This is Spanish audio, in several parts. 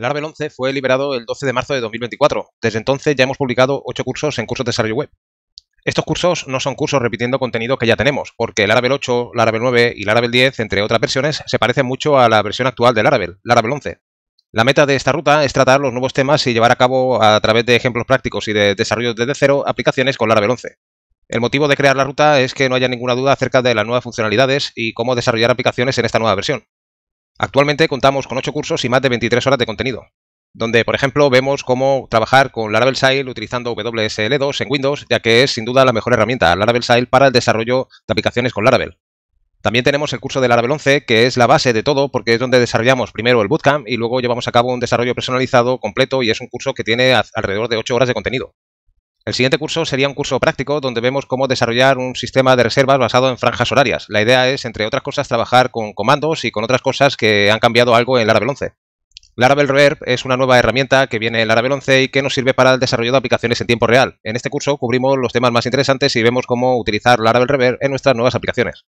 Laravel 11 fue liberado el 12 de marzo de 2024. Desde entonces ya hemos publicado 8 cursos en cursos de desarrollo web. Estos cursos no son cursos repitiendo contenido que ya tenemos, porque el Laravel 8, Laravel 9 y Laravel 10, entre otras versiones, se parecen mucho a la versión actual de Laravel, Laravel 11. La meta de esta ruta es tratar los nuevos temas y llevar a cabo a través de ejemplos prácticos y de desarrollo desde cero aplicaciones con Laravel 11. El motivo de crear la ruta es que no haya ninguna duda acerca de las nuevas funcionalidades y cómo desarrollar aplicaciones en esta nueva versión. Actualmente contamos con 8 cursos y más de 23 horas de contenido, donde, por ejemplo, vemos cómo trabajar con Laravel Sail utilizando WSL2 en Windows, ya que es sin duda la mejor herramienta Laravel Sail para el desarrollo de aplicaciones con Laravel. También tenemos el curso de Laravel 11, que es la base de todo, porque es donde desarrollamos primero el bootcamp y luego llevamos a cabo un desarrollo personalizado completo y es un curso que tiene alrededor de 8 horas de contenido. El siguiente curso sería un curso práctico donde vemos cómo desarrollar un sistema de reservas basado en franjas horarias. La idea es, entre otras cosas, trabajar con comandos y con otras cosas que han cambiado algo en Laravel 11. Laravel Reverb es una nueva herramienta que viene en Laravel 11 y que nos sirve para el desarrollo de aplicaciones en tiempo real. En este curso cubrimos los temas más interesantes y vemos cómo utilizar Laravel Reverb en nuestras nuevas aplicaciones.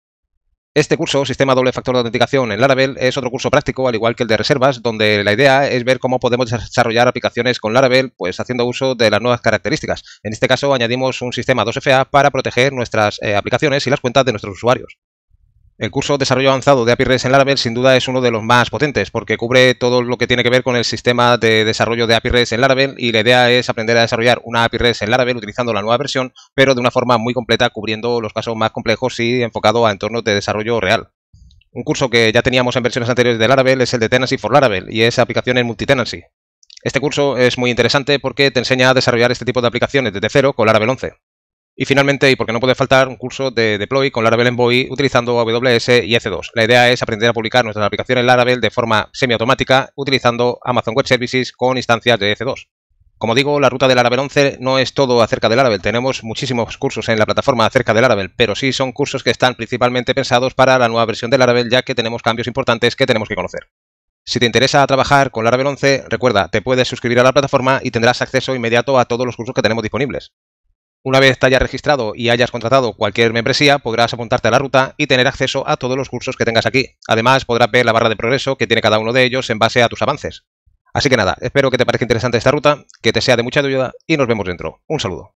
Este curso, Sistema Doble Factor de Autenticación en Laravel, es otro curso práctico, al igual que el de reservas, donde la idea es ver cómo podemos desarrollar aplicaciones con Laravel, pues haciendo uso de las nuevas características. En este caso, añadimos un sistema 2FA para proteger nuestras eh, aplicaciones y las cuentas de nuestros usuarios. El curso Desarrollo Avanzado de API REST en Laravel sin duda es uno de los más potentes porque cubre todo lo que tiene que ver con el sistema de desarrollo de API REST en Laravel y la idea es aprender a desarrollar una API REST en Laravel utilizando la nueva versión, pero de una forma muy completa cubriendo los casos más complejos y enfocado a entornos de desarrollo real. Un curso que ya teníamos en versiones anteriores de Laravel es el de Tenancy for Laravel y es aplicaciones multitenancy. Este curso es muy interesante porque te enseña a desarrollar este tipo de aplicaciones desde cero con Laravel 11. Y finalmente, y porque no puede faltar, un curso de deploy con Laravel Envoy utilizando AWS y ec 2 La idea es aprender a publicar nuestras aplicaciones Laravel de forma semiautomática utilizando Amazon Web Services con instancias de ec 2 Como digo, la ruta del Laravel 11 no es todo acerca del Laravel. Tenemos muchísimos cursos en la plataforma acerca del Laravel, pero sí son cursos que están principalmente pensados para la nueva versión del Laravel, ya que tenemos cambios importantes que tenemos que conocer. Si te interesa trabajar con Laravel 11, recuerda, te puedes suscribir a la plataforma y tendrás acceso inmediato a todos los cursos que tenemos disponibles. Una vez te hayas registrado y hayas contratado cualquier membresía, podrás apuntarte a la ruta y tener acceso a todos los cursos que tengas aquí. Además, podrás ver la barra de progreso que tiene cada uno de ellos en base a tus avances. Así que nada, espero que te parezca interesante esta ruta, que te sea de mucha ayuda y nos vemos dentro. Un saludo.